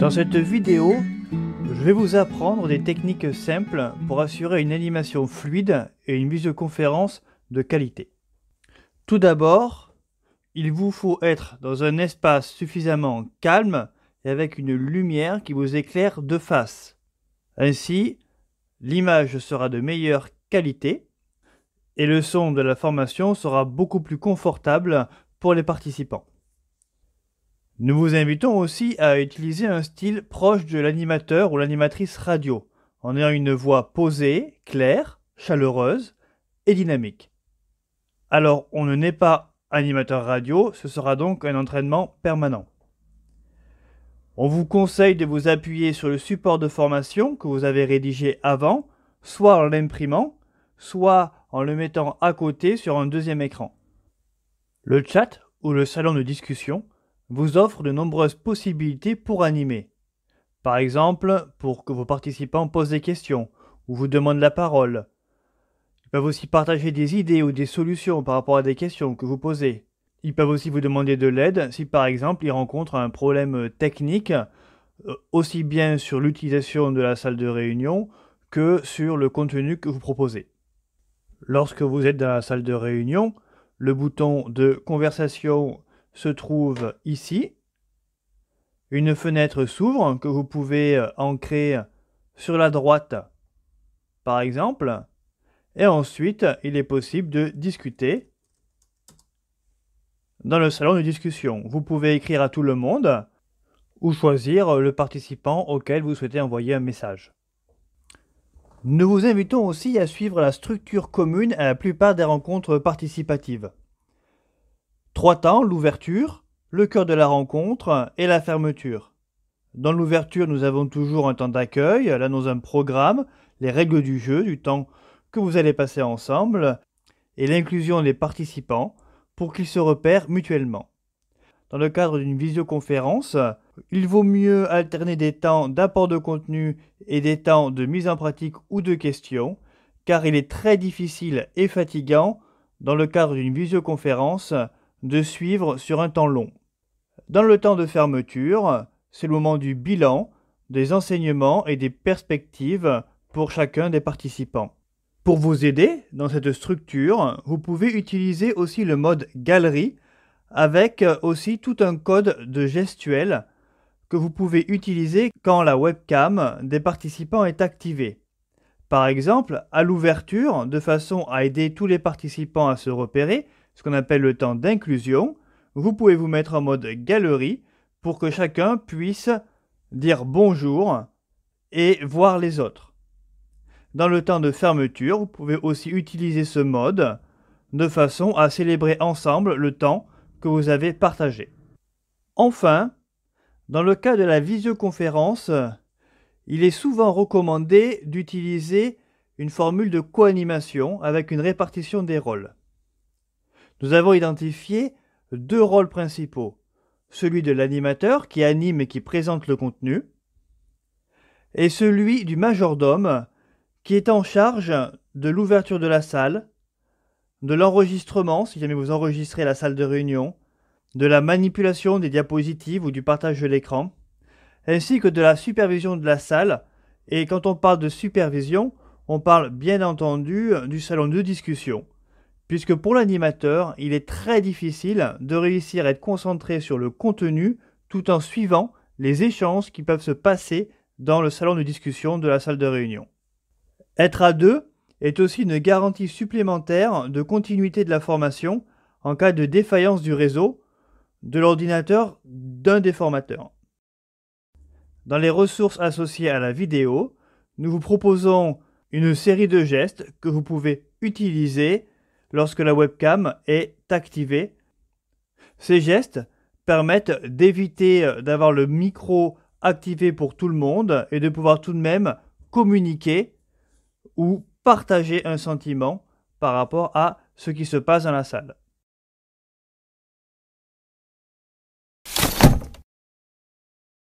Dans cette vidéo, je vais vous apprendre des techniques simples pour assurer une animation fluide et une visioconférence de qualité. Tout d'abord, il vous faut être dans un espace suffisamment calme et avec une lumière qui vous éclaire de face. Ainsi, l'image sera de meilleure qualité et le son de la formation sera beaucoup plus confortable pour les participants. Nous vous invitons aussi à utiliser un style proche de l'animateur ou l'animatrice radio, en ayant une voix posée, claire, chaleureuse et dynamique. Alors, on ne n'est pas animateur radio, ce sera donc un entraînement permanent. On vous conseille de vous appuyer sur le support de formation que vous avez rédigé avant, soit en l'imprimant, soit en le mettant à côté sur un deuxième écran. Le chat ou le salon de discussion vous offre de nombreuses possibilités pour animer. Par exemple, pour que vos participants posent des questions ou vous demandent la parole. Ils peuvent aussi partager des idées ou des solutions par rapport à des questions que vous posez. Ils peuvent aussi vous demander de l'aide si par exemple ils rencontrent un problème technique, euh, aussi bien sur l'utilisation de la salle de réunion que sur le contenu que vous proposez. Lorsque vous êtes dans la salle de réunion, le bouton de conversation se trouve ici. Une fenêtre s'ouvre que vous pouvez euh, ancrer sur la droite, par exemple. Et ensuite, il est possible de discuter dans le salon de discussion. Vous pouvez écrire à tout le monde ou choisir le participant auquel vous souhaitez envoyer un message. Nous vous invitons aussi à suivre la structure commune à la plupart des rencontres participatives. Trois temps, l'ouverture, le cœur de la rencontre et la fermeture. Dans l'ouverture, nous avons toujours un temps d'accueil, là nous avons un programme, les règles du jeu, du temps que vous allez passer ensemble, et l'inclusion des participants pour qu'ils se repèrent mutuellement. Dans le cadre d'une visioconférence, il vaut mieux alterner des temps d'apport de contenu et des temps de mise en pratique ou de questions, car il est très difficile et fatigant, dans le cadre d'une visioconférence, de suivre sur un temps long. Dans le temps de fermeture, c'est le moment du bilan, des enseignements et des perspectives pour chacun des participants. Pour vous aider dans cette structure, vous pouvez utiliser aussi le mode galerie avec aussi tout un code de gestuelle que vous pouvez utiliser quand la webcam des participants est activée. Par exemple, à l'ouverture, de façon à aider tous les participants à se repérer, ce qu'on appelle le temps d'inclusion. Vous pouvez vous mettre en mode galerie pour que chacun puisse dire bonjour et voir les autres. Dans le temps de fermeture, vous pouvez aussi utiliser ce mode de façon à célébrer ensemble le temps que vous avez partagé. Enfin, dans le cas de la visioconférence, il est souvent recommandé d'utiliser une formule de coanimation avec une répartition des rôles nous avons identifié deux rôles principaux. Celui de l'animateur qui anime et qui présente le contenu, et celui du majordome qui est en charge de l'ouverture de la salle, de l'enregistrement, si jamais vous enregistrez la salle de réunion, de la manipulation des diapositives ou du partage de l'écran, ainsi que de la supervision de la salle. Et quand on parle de supervision, on parle bien entendu du salon de discussion, puisque pour l'animateur, il est très difficile de réussir à être concentré sur le contenu tout en suivant les échanges qui peuvent se passer dans le salon de discussion de la salle de réunion. Être à deux est aussi une garantie supplémentaire de continuité de la formation en cas de défaillance du réseau, de l'ordinateur d'un des formateurs. Dans les ressources associées à la vidéo, nous vous proposons une série de gestes que vous pouvez utiliser lorsque la webcam est activée. Ces gestes permettent d'éviter euh, d'avoir le micro activé pour tout le monde et de pouvoir tout de même communiquer ou partager un sentiment par rapport à ce qui se passe dans la salle.